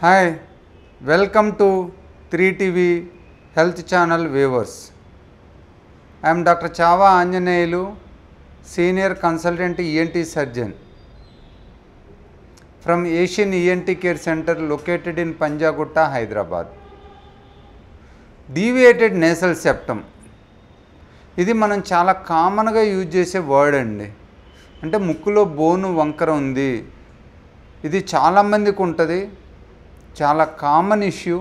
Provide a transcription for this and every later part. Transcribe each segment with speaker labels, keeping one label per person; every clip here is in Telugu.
Speaker 1: hi welcome to three TV health channel viewers I'm doctor Chava Anjaneyulu senior consultant ENT surgeon from Asian ENT care centre located in Panjagutta Hyderabad deviated nasal septum ఇది మనం చాలా కామన్గా యూజ్ చేసే వర్డ్ అండి అంటే ముక్కులో బోను వంకర ఉంది ఇది చాలామందికి ఉంటుంది చాలా కామన్ ఇష్యూ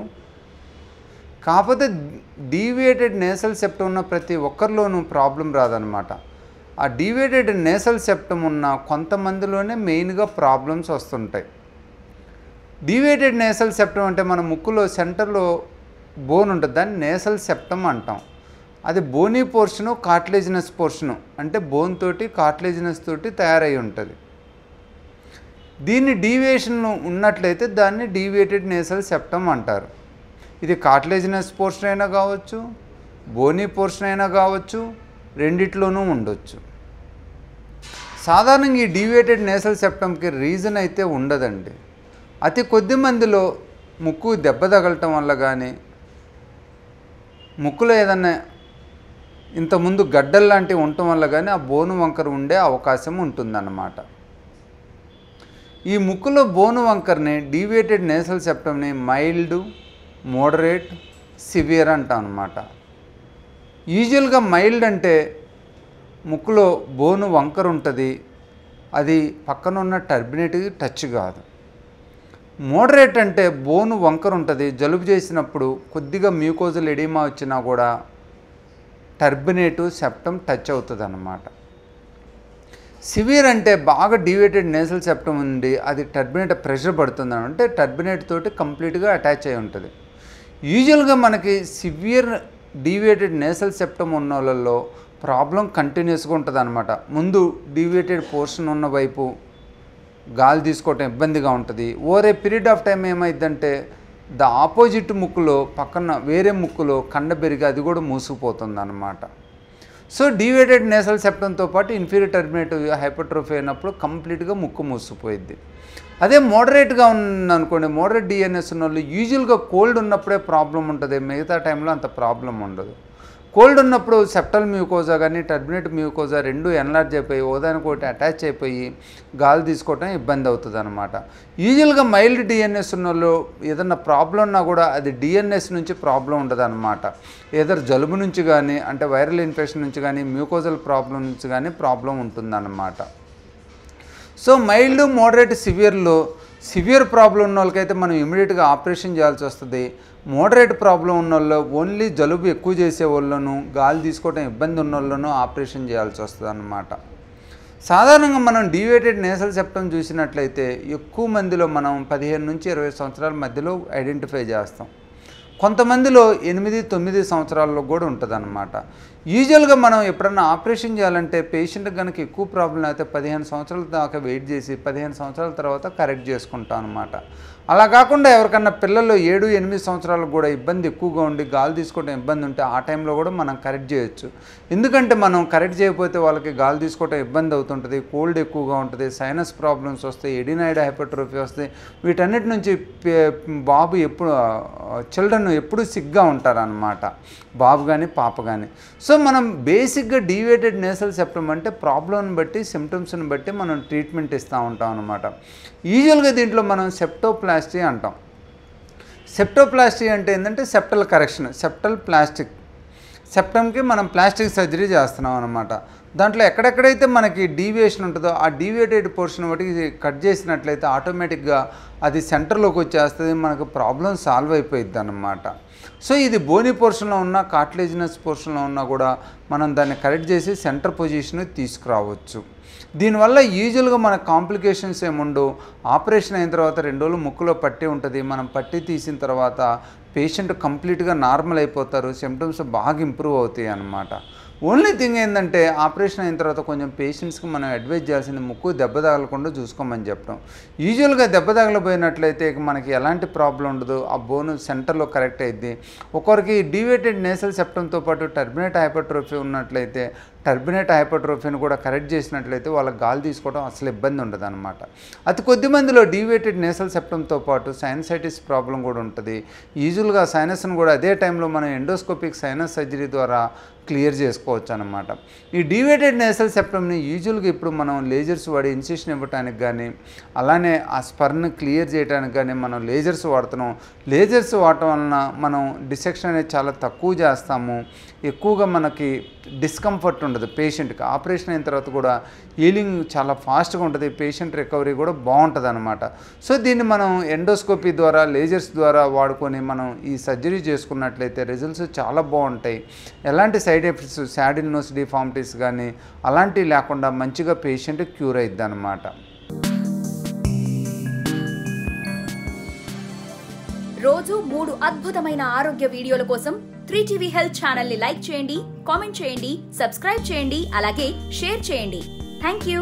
Speaker 1: కాకపోతే డీవియేటెడ్ నేసల్ సెప్టమ్ ఉన్న ప్రతి ఒక్కరిలోనూ ప్రాబ్లం రాదనమాట ఆ డీవియేటెడ్ నేసల్ సెప్టమ్ ఉన్న కొంతమందిలోనే మెయిన్గా ప్రాబ్లమ్స్ వస్తుంటాయి డీవియేటెడ్ నేసల్ సెప్టమ్ అంటే మన ముక్కులో సెంటర్లో బోన్ ఉంటుంది దాన్ని నేసల్ సెప్టమ్ అంటాం అది బోనీ పోర్షను కార్టిలేజినస్ పోర్షను అంటే బోన్ తోటి కార్టిలేజినస్ తోటి తయారై ఉంటుంది దీన్ని డీవియేషన్ ఉన్నట్లయితే దాన్ని డీవియేటెడ్ నేసల్ సెప్టమ్ అంటారు ఇది కాట్లేజినస్ పోర్షన్ అయినా కావచ్చు బోనీ పోర్షన్ అయినా కావచ్చు రెండిట్లోనూ ఉండొచ్చు సాధారణంగా ఈ డీవియేటెడ్ నేసల్ సెప్టమ్కి రీజన్ అయితే ఉండదండి అతి కొద్ది మందిలో ముక్కు దెబ్బ తగలటం వల్ల కానీ ముక్కులో ఏదన్నా ఇంతకుముందు గడ్డల్లాంటివి ఉండటం వల్ల కానీ ఆ బోను వంకర ఉండే అవకాశం ఉంటుందన్నమాట ఈ ముక్కులో బోను వంకర్ని డీవియేటెడ్ నేసల్ సెప్టమ్ని మైల్డ్ మోడరేట్ సివియర్ అంటాం అనమాట యూజువల్గా మైల్డ్ అంటే ముక్కులో బోను వంకర్ ఉంటుంది అది పక్కన ఉన్న టర్బినేట్కి టచ్ కాదు మోడరేట్ అంటే బోను వంకర్ ఉంటుంది జలుబు చేసినప్పుడు కొద్దిగా మ్యూకోజల్ ఎడిమా వచ్చినా కూడా టర్బినేటు సెప్టమ్ టచ్ అవుతుంది అన్నమాట సివియర్ అంటే బాగా డివేటెడ్ నేసల్ సెప్టమ్ ఉంది అది టర్బినేట్ ప్రెషర్ పడుతుంది అంటే టర్బినేట్ తోటి కంప్లీట్గా అటాచ్ అయి ఉంటుంది యూజువల్గా మనకి సివియర్ డివేటెడ్ నేసల్ సెప్టమ్ ఉన్న వాళ్ళల్లో ప్రాబ్లం కంటిన్యూస్గా ఉంటుంది అనమాట ముందు డివేటెడ్ పోర్షన్ ఉన్న వైపు గాలి తీసుకోవటం ఇబ్బందిగా ఉంటుంది ఓరే పీరియడ్ ఆఫ్ టైం ఏమైందంటే ద ఆపోజిట్ ముక్కులో పక్కన వేరే ముక్కులో కండ పెరిగి అది కూడా మూసుకుపోతుంది అనమాట సో డివేటెడ్ నేసల్ సెప్టంతో పాటు ఇన్ఫీరియర్ టర్మినేటివ్ హైపర్ట్రోఫీ అయినప్పుడు కంప్లీట్గా ముక్కు మూసిపోయింది అదే మోడరేట్గా ఉన్న అనుకోండి మోడరేట్ డిఎన్ఎస్ ఉన్న వాళ్ళు యూజువల్గా కోల్డ్ ఉన్నప్పుడే ప్రాబ్లం ఉంటుంది మిగతా టైంలో అంత ప్రాబ్లం ఉండదు కోల్డ్ ఉన్నప్పుడు సెప్టల్ మ్యూకోజా కానీ టర్బినేట్ మ్యూకోజా రెండు ఎన్లార్జ్ అయిపోయి ఒకటి అటాచ్ అయిపోయి గాలి తీసుకోవటం ఇబ్బంది అవుతుంది అనమాట యూజువల్గా మైల్డ్ డిఎన్ఎస్ ఉన్న వాళ్ళు ఏదన్నా ప్రాబ్లం ఉన్నా కూడా అది డిఎన్ఎస్ నుంచి ప్రాబ్లం ఉండదు అనమాట ఏదో జలుబు నుంచి కానీ అంటే వైరల్ ఇన్ఫెక్షన్ నుంచి కానీ మ్యూకోజల్ ప్రాబ్లం నుంచి కానీ ప్రాబ్లం ఉంటుందన్నమాట సో మైల్డ్ మోడరేట్ సివియర్లో సివియర్ ప్రాబ్లం ఉన్న వాళ్ళకైతే మనం ఇమీడియట్గా ఆపరేషన్ చేయాల్సి వస్తుంది మోడరేట్ ప్రాబ్లం ఉన్న వాళ్ళు ఓన్లీ జలుబు ఎక్కువ చేసే వాళ్ళను గాలి తీసుకోవడం ఇబ్బంది ఉన్న వాళ్ళను ఆపరేషన్ చేయాల్సి వస్తుంది అన్నమాట సాధారణంగా మనం డివేటెడ్ నేసల్ సెప్టమ్ చూసినట్లయితే ఎక్కువ మందిలో మనం పదిహేను నుంచి ఇరవై సంవత్సరాల మధ్యలో ఐడెంటిఫై చేస్తాం కొంతమందిలో ఎనిమిది తొమ్మిది సంవత్సరాల్లో కూడా అనమాట యూజువల్గా మనం ఎప్పుడన్నా ఆపరేషన్ చేయాలంటే పేషెంట్ కనుక ఎక్కువ ప్రాబ్లం అయితే పదిహేను సంవత్సరాల దాకా వెయిట్ చేసి పదిహేను సంవత్సరాల తర్వాత కరెక్ట్ చేసుకుంటాం అనమాట అలా కాకుండా ఎవరికన్నా పిల్లలు ఏడు ఎనిమిది సంవత్సరాలకు కూడా ఇబ్బంది ఎక్కువగా ఉండి గాలి తీసుకోవడం ఇబ్బంది ఉంటే ఆ టైంలో కూడా మనం కరెక్ట్ చేయొచ్చు ఎందుకంటే మనం కరెక్ట్ చేయకపోతే వాళ్ళకి గాలి తీసుకోవడం ఇబ్బంది అవుతుంటుంది కోల్డ్ ఎక్కువగా ఉంటుంది సైనస్ ప్రాబ్లమ్స్ వస్తాయి ఎడినైడ్ హైపర్ట్రోఫీ వస్తాయి వీటన్నిటి నుంచి బాబు ఎప్పుడు చిల్డ్రన్ ఎప్పుడు సిగ్గా ఉంటారనమాట బాబు కానీ పాప కానీ సో మనం బేసిక్గా డీవేటెడ్ నేసల్ సెప్టమ్ అంటే ప్రాబ్లంని బట్టి సిమ్టమ్స్ని బట్టి మనం ట్రీట్మెంట్ ఇస్తూ ఉంటాం అనమాట యూజువల్గా దీంట్లో మనం సెప్టోప్లా సెప్టోప్లాస్టీ అంటాం సెప్టోప్లాస్టీ అంటే ఏంటంటే సెప్టల్ కరెక్షన్ సెప్టల్ ప్లాస్టిక్ సెప్టమ్కి మనం ప్లాస్టిక్ సర్జరీ చేస్తున్నాం అనమాట దాంట్లో ఎక్కడెక్కడైతే మనకి డీవియేషన్ ఉంటుందో ఆ డీవియేటెడ్ పోర్షన్ ఒకటి కట్ చేసినట్లయితే ఆటోమేటిక్గా అది సెంటర్లోకి వచ్చేస్తుంది మనకు ప్రాబ్లం సాల్వ్ అయిపోయింది అనమాట సో ఇది బోని పోర్షన్లో ఉన్న కాట్లేజినస్ పోర్షన్లో ఉన్నా కూడా మనం దాన్ని కరెక్ట్ చేసి సెంటర్ పొజిషన్ తీసుకురావచ్చు దీనివల్ల యూజువల్గా మన కాంప్లికేషన్స్ ఏముండవు ఆపరేషన్ అయిన తర్వాత రెండు రోజులు ముక్కులో పట్టి ఉంటుంది మనం పట్టి తీసిన తర్వాత పేషెంట్ కంప్లీట్గా నార్మల్ అయిపోతారు సిమ్టమ్స్ బాగా ఇంప్రూవ్ అవుతాయి అన్నమాట ఓన్లీ థింగ్ ఏంటంటే ఆపరేషన్ అయిన తర్వాత కొంచెం పేషెంట్స్కి మనం అడ్వైజ్ చేయాల్సింది ముక్కు దెబ్బ తగలకుండా చూసుకోమని చెప్పడం యూజువల్గా దెబ్బ తగలబోయినట్లయితే మనకి ఎలాంటి ప్రాబ్లం ఉండదు ఆ బోను సెంటర్లో కరెక్ట్ అయింది ఒకరికి డివేటెడ్ నేసల్ సెప్టంతో పాటు టర్మినేట్ హైపర్ట్రోఫీ ఉన్నట్లయితే టర్బినేట్ హైపోట్రోఫీని కూడా కరెక్ట్ చేసినట్లయితే వాళ్ళకి గాలి తీసుకోవడం అసలు ఇబ్బంది ఉండదు అనమాట అతి కొద్ది మందిలో డివేటెడ్ నేసల్ సెప్టంతో పాటు సైనసైటిస్ ప్రాబ్లం కూడా ఉంటుంది యూజువల్గా సైనస్ను కూడా అదే టైంలో మనం ఎండోస్కోపిక్ సైనస్ సర్జరీ ద్వారా క్లియర్ చేసుకోవచ్చు అనమాట ఈ డివేటెడ్ నేసల్ సెప్టమ్ని యూజువల్గా ఇప్పుడు మనం లేజర్స్ వాడి ఇన్సిషన్ ఇవ్వడానికి కానీ అలానే ఆ స్పర్ను క్లియర్ చేయడానికి కానీ మనం లేజర్స్ వాడుతున్నాం లేజర్స్ వాడటం వలన మనం డిసెక్షన్ అనేది చాలా తక్కువ చేస్తాము ఎక్కువగా మనకి డిస్కంఫర్ట్ ఉంటుంది ఉండదు పేషెంట్కి ఆపరేషన్ అయిన తర్వాత కూడా హీలింగ్ చాలా ఫాస్ట్గా ఉంటుంది పేషెంట్ రికవరీ కూడా బాగుంటుంది అనమాట సో దీన్ని మనం ఎండోస్కోపీ ద్వారా లేజర్స్ ద్వారా వాడుకొని మనం ఈ సర్జరీ చేసుకున్నట్లయితే రిజల్ట్స్ చాలా బాగుంటాయి ఎలాంటి side effects saddle nose deformities కానీ అలాంటివి లేకుండా మంచిగా పేషెంట్ క్యూర్ అయిద్ది అనమాట రోజు మూడు అద్భుతమైన ఆరోగ్య వీడియోల కోసం త్రీ టీవీ హెల్త్ ఛానల్ ని లైక్ చేయండి కామెంట్ చేయండి సబ్స్క్రైబ్ చేయండి అలాగే షేర్ చేయండి థ్యాంక్ యూ